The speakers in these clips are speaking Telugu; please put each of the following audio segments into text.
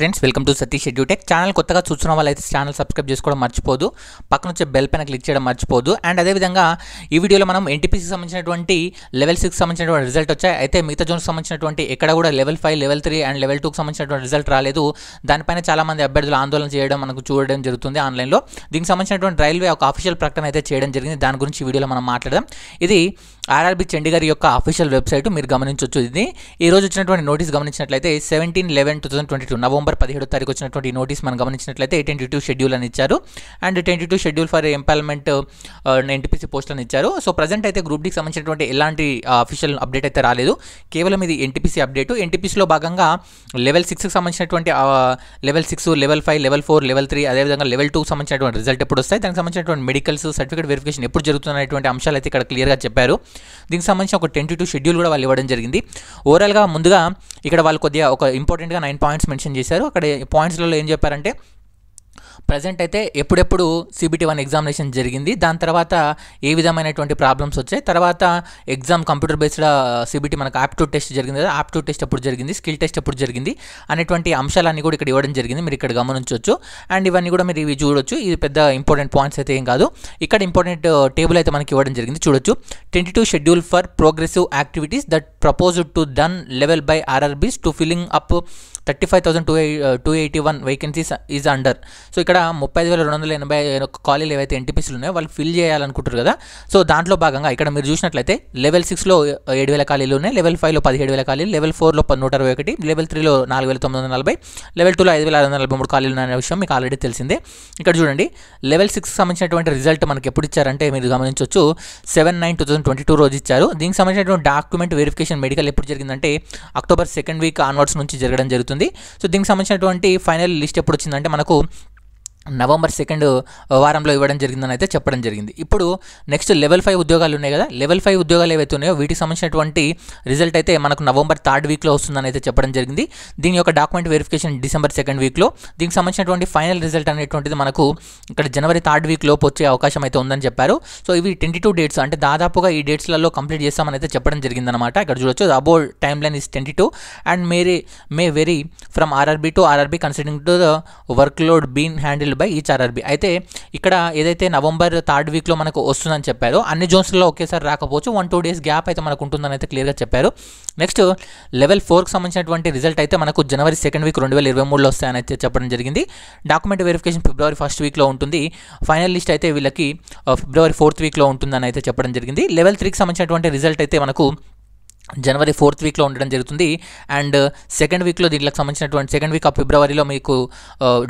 friends welcome to Satish edutech channel కొత్తగా చూసిన వాళ్ళైతే ఛానల్ సబ్స్క్రైబ్ చేసుకోవడం మర్చిపోదు పక్కన వచ్చే బెల్ పైన క్లిక్ చేయడం మర్చిపోదు అండ్ అదేవిధంగా ఈ వీడియోలో మనం ఎన్టీపీసీకి సంబంధించినటువంటి లెవెల్ సిక్స్ సంబంధించినటువంటి రిజల్ట్ వచ్చాయి అయితే మిగతా జోన్కి సంబంధించినటువంటి ఎక్కడ కూడా level five level three and level టూకి సంబంధించినటువంటి రిజల్ట్ రాలేదు దానిపైన చాలామంది అభ్యర్థులు ఆందోళన చేయడం మనకు చూడడం జరుగుతుంది ఆన్లైన్లో దీనికి సంబంధించినటువంటి రైల్వే ఒక అఫీషియల్ ప్రకటన అయితే చేయడం జరిగింది దాని గురించి వీడియోలో మనం మాట్లాడదాం ఇది ఆర్ఆర్బీ చండీగర్ యొక్క అఫీషియల్ వెబ్సైట్ మీరు గమనించవచ్చు ఇది ఈ రోజు వచ్చినటువంటి నోటీస్ గమనించినట్లయితే seventeen eleven two thousand twenty two November పదిహేడో తారీఖు వచ్చినటువంటి నోటీస్ మనం గమనించినట్లయితే ట్వంటీ టూ షెడ్యూల్ అని ఇచ్చారు and twenty two schedule for employment NTPC post అని ఇచ్చారు సో ప్రజెంట్ అయితే గ్రూప్ డికి సంబంధించినటువంటి ఎలాంటి అఫీషియల్ uh, అప్డేట్ అయితే రాలేదు కేవలం ఇది ఎన్టీపీసీ అప్డేట్ ఎన్టీపీసీలో భాగంగా లెవెల్ సిక్స్కి సంబంధించినటువంటి level six level five level four level three అదేవిధంగా లెవెల్ టూకి సంబంధించినటువంటి రిజల్ట్ ఎప్పుడు వస్తాయి దానికి సంబంధించినటువంటి మెడికల్స్ సర్టిఫికేట్ వెరిఫికేషన్ ఎప్పుడు జరుగుతున్నటువంటి అంశాలు అయితే ఇక్కడ క్లియర్గా చెప్పారు దీనికి సంబంధించిన ఒక టు షెడ్యూల్ కూడా వాళ్ళు ఇవ్వడం జరిగింది ఓవరాల్గా ముందుగా ఇక్కడ వాళ్ళు కొద్దిగా ఒక ఇంపార్టెంట్గా నైన్ పాయింట్స్ మెన్షన్ చేశారు అక్కడ పాయింట్స్లలో ఏం చెప్పారంటే ప్రజెంట్ అయితే ఎప్పుడెప్పుడు సిబిటీ వన్ ఎగ్జామినేషన్ జరిగింది దాని తర్వాత ఏ విధమైనటువంటి ప్రాబ్లమ్స్ వచ్చాయి తర్వాత ఎగ్జామ్ కంప్యూటర్ బేస్డ్ సిబిటీ మనకు యాప్ట్యూడ్ టెస్ట్ జరిగింది కదా యాప్ట్యూడ్ టెస్ట్ ఎప్పుడు జరిగింది స్కిల్ టెస్ట్ ఎప్పుడు జరిగింది అనేటువంటి అంశాలన్నీ కూడా ఇక్కడ ఇవ్వడం జరిగింది మీరు ఇక్కడ గమనించవచ్చు అండ్ ఇవన్నీ కూడా మీరు ఇవి చూడొచ్చు ఇది పెద్ద ఇంపార్టెంట్ పాయింట్స్ అయితే ఏం కాదు ఇక్కడ ఇంపార్టెంట్ టేబుల్ అయితే మనకి ఇవ్వడం జరిగింది చూడొచ్చు twenty two schedule for progressive activities that proposed to done level by RRBs to filling up thirty five thousand two two eighty one vacancies is under so ఇక్కడ ముప్పై ఐదు వేల రెండు వందల ఎనభై ఖాళీలు ఏవైతే ఎన్టీపీసీలు ఉన్నాయో వాళ్ళు ఫిల్ చేయాలనుకుంటారు కదా సో దాంట్లో భాగంగా ఇక్కడ మీరు చూసినట్లయితే లెవెల్ సిక్స్లో ఏడు వేల ఖాళీలు ఉన్నాయి లెవెల్ ఫైవ్లో పదిహేడు వేల ఖాళీలు లెవెల్ ఫోర్లో నూట అరవై ఒకటి లెవెల్ త్రీలో నాలుగు వేల తొమ్మిది వందల నలభై లెవెల్ టూలో ఐదు వేల ఆరు వందల నలభై మూడు ఖాళీలు ఉన్నాయనే విషయం మీకు ఆల్రెడీ తెలిసిందే ఇక్కడ చూడండి లెవెల్ సిక్స్కి సంబంధించినటువంటి రిజల్ట్ మనకి ఎప్పుడు ఇచ్చారంటే మీరు గమనించవచ్చు seven nine two thousand twenty two రోజు ఇచ్చారు దీనికి సంబంధించినటువంటి డాక్యుమెంట్ వెరిఫికేషన్ మెడికల్ ఎప్పుడు జరిగిందంటే అక్టోబర్ సెకండ్ వీక్ ఆన్వర్డ్స్ నుంచి జరగడం జరుగుతుంది సో దీనికి సంబంధించినటువంటి ఫైనల్ లిస్ట్ ఎప్పుడు వచ్చిందంటే మనకు నవంబర్ సెకండ్ వారంలో ఇవ్వడం జరిగిందని అయితే చెప్పడం జరిగింది ఇప్పుడు నెక్స్ట్ లెవెల్ ఫైవ్ ఉద్యోగాలు ఉన్నాయి కదా లెవెల్ ఫైవ్ ఉద్యోగాలు ఏవైతే ఉన్నాయో వీటికి సంబంధించినటువంటి రిజల్ట్ అయితే మనకు నవంబర్ థర్డ్ వీక్లో వస్తుందని అయితే చెప్పడం జరిగింది దీని యొక్క డాక్యుమెంట్ వెరిఫికేషన్ డిసెంబర్ సెకండ్ వీక్లో దీనికి సంబంధించినటువంటి ఫైనల్ రిజల్ట్ అనేటువంటిది మనకు ఇక్కడ జనవరి థర్డ్ వీక్ లోపు వచ్చే అవకాశం అయితే ఉందని చెప్పారు సో ఇవి ట్వంటీ టూ డేట్స్ అంటే దాదాపుగా ఈ డేట్స్లలో కంప్లీట్ చేస్తామని అయితే చెప్పడం జరిగిందనమాట ఇక్కడ చూడొచ్చు above time line is twenty two and may may vary from RRB to RRB considering to the work load been handle fulfil by each RRB అయితే ఇక్కడ ఏదైతే నవంబర్ థర్డ్ వీక్లో మనకు వస్తుందని చెప్పారు అన్ని జోన్స్లో ఒకేసారి రాకపోవచ్చు వన్ టూ డేస్ గ్యాప్ అయితే మనకు ఉంటుందని అయితే క్లియర్గా చెప్పారు నెక్స్ట్ లెవెల్ ఫోర్కి సంబంధించినటువంటి రిజల్ట్ అయితే మనకు జనవరి సెకండ్ వీక్ రెండు వేల ఇరవై మూడులో వస్తాయని అయితే చెప్పడం జరిగింది డాక్యుమెంట్ వెరిఫికేషన్ ఫిబ్రవరి ఫస్ట్ వీక్లో ఉంటుంది ఫైనల్ లిస్ట్ అయితే వీళ్ళకి ఫిబ్రవరి ఫోర్త్ వీక్లో ఉంటుందని అయితే చెప్పడం జరిగింది లెవెల్ త్రీకి సంబంధించినటువంటి రిజల్ట్ అయితే మనకు జనవరి ఫోర్త్ వీక్లో ఉండడం జరుగుతుంది అండ్ సెకండ్ వీక్లో దీనికి సంబంధించినటువంటి సెకండ్ వీక్ ఆఫ్ ఫిబ్రవరిలో మీకు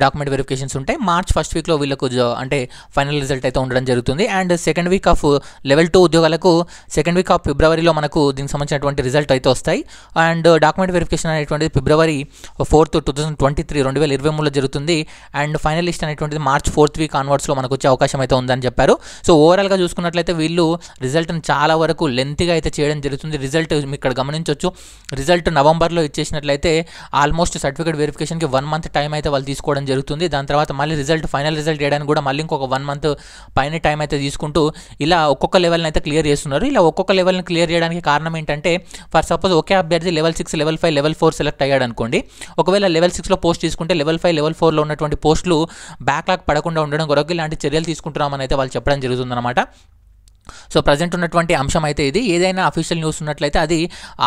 డాక్యుమెంట్ వెరిఫికేషన్స్ ఉంటాయి మార్చ్ ఫస్ట్ వీక్లో వీళ్ళకు అంటే ఫైనల్ రిజల్ట్ అయితే ఉండడం జరుగుతుంది and second week of level two ఉద్యోగాలకు సెకండ్ వీక్ ఆఫ్ ఫిబ్రవరిలో మనకు దీనికి సంబంధించినటువంటి రిజల్ట్ అయితే వస్తాయి అండ్ డాక్యుమెంట్ వెరిఫికేషన్ అనేటువంటిది February fourth two thousand twenty three రెండు వేల ఇరవై మూడులో జరుగుతుంది అండ్ ఫైనల్ లిస్ట్ అనేటువంటిది మార్చ్ ఫోర్త్ వీక్ ఆన్వర్డ్స్లో మనకు వచ్చే అవకాశం అయితే ఉందని చెప్పారు సో ఓవరాల్గా చూసుకున్నట్లయితే వీళ్ళు రిజల్ట్ని చాలా వరకు లెంత్గా అయితే చేయడం జరుగుతుంది రిజల్ట్ ఇక్కడ గమనించవచ్చు రిజల్ట్ నవంబర్లో ఇచ్చేసినట్లయితే ఆల్మోస్ట్ సర్టిఫికేట్ వెరిఫికేషన్కి వన్ మంత్ టైం అయితే వాళ్ళు తీసుకోవడం జరుగుతుంది దాని తర్వాత మళ్ళీ రిజల్ట్ ఫైనల్ రిజల్ట్ చేయడానికి కూడా మళ్ళీ ఇంకొక వన్ మంత్ పైన టైం అయితే తీసుకుంటూ ఇలా ఒక్కొక్క లెవెల్ని అయితే క్లియర్ చేస్తున్నారు ఇలా ఒక్కొక్క లెవెల్ని క్లియర్ చేయడానికి కారణం ఏంటంటే ఫర్ సపోజ్ ఒకే అభ్యర్థి level six level five level four select అయ్యాడు అనుకోండి ఒకవేళ లెవెల్ సిక్స్లో పోస్ట్ తీసుకుంటే లెవెల్ ఫైవ్ లెవెల్ ఫోర్లో ఉన్నటువంటి పోస్టులు బ్యాక్లాగ్ పడకుండా ఉండడం కొరకు ఇలాంటి చర్యలు తీసుకుంటున్నామని అయితే వాళ్ళు చెప్పడం జరుగుతుందన్నమాట సో ప్రజెంట్ ఉన్నటువంటి అంశం అయితే ఇది ఏదైనా అఫీషియల్ న్యూస్ ఉన్నట్లయితే అది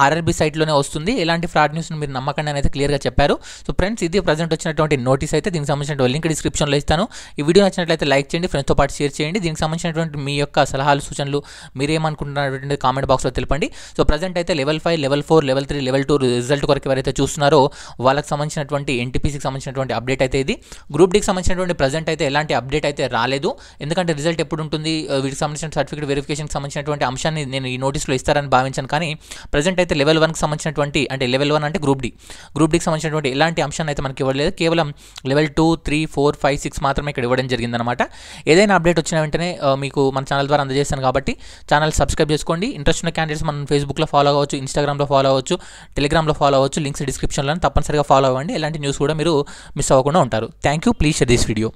ఆర్ఆర్బీ సైట్లోనే వస్తుంది ఎలాంటి ఫ్రాడ్ న్యూస్ని మీరు నమ్మకండి అని అయితే క్లియర్గా చెప్పారు సో ఫ్రెండ్స్ ఇది ప్రజెంట్ వచ్చినటువంటి నోటీస్ అయితే దీనికి సంబంధించిన లింక్ డిస్క్రిప్షన్లో ఇస్తాను ఈ వీడియో నచ్చినట్లయితే లైక్ చేయండి ఫ్రెండ్స్తో పాటు షేర్ చేయండి దీనికి సంబంధించినటువంటి మీ యొక్క సలహాలు సూచనలు మీరేమనుకుంటున్నటువంటి కామెంట్ బాక్స్లో తెలపండి సో ప్రజెంట్ అయితే level five level four level three level two result కొరకు ఎవరైతే చూస్తున్నారో వాళ్ళకి సంబంధించినటువంటి ఎన్టీపీసీకి సంబంధించినటువంటి అప్డేట్ అయితే ఇది గ్రూప్ డికి సంబంధించినటువంటి ప్రజెంట్ అయితే ఎలాంటి అప్డేట్ అయితే రాలేదు ఎందుకంటే రిజల్ట్ ఎప్పుడు ఉంటుంది వీటికి సంబంధించిన సర్టిఫికేట్ అండ్ వెరిఫికేషన్కి సంబంధించినటువంటి అంశాన్ని నేను ఈ నోటీసులో ఇస్తారని భావించాను కానీ ప్రజెంట్ అయితే లెవెల్ వన్కి సంబంధించినటువంటి అంటే లెవెల్ వన్ అంటే గ్రూప్ డి గ్రూప్ డికి సంబంధించినటువంటి ఎలాంటి అంశాన్ని అయితే మనకి ఇవ్వలేదు కేవలం level two three four five six మాత్రమే ఇక్కడ ఇవ్వడం జరిగిందనమాట ఏదైనా అప్డేట్ వచ్చిన వెంటనే మీకు మన ఛానల్ ద్వారా అందజేస్తాను కాబట్టి ఛానల్ సబ్స్క్రైబ్ చేసుకోండి ఇంట్రెస్ట్ ఉన్న క్యాండిడేట్స్ మనం ఫేస్బుక్లో ఫాలో అవ్వచ్చు ఇన్స్టాగ్రామ్లో ఫాలో అవ్వచ్చు టెలిగ్రామ్లో ఫాలో అవ్వచ్చు లింక్స్ డిస్క్రిప్షన్లో తప్పనిసరిగా ఫాలో అవ్వండి ఎలాంటి న్యూస్ కూడా మీరు మిస్ అవ్వకుండా ఉంటారు thank you please share this video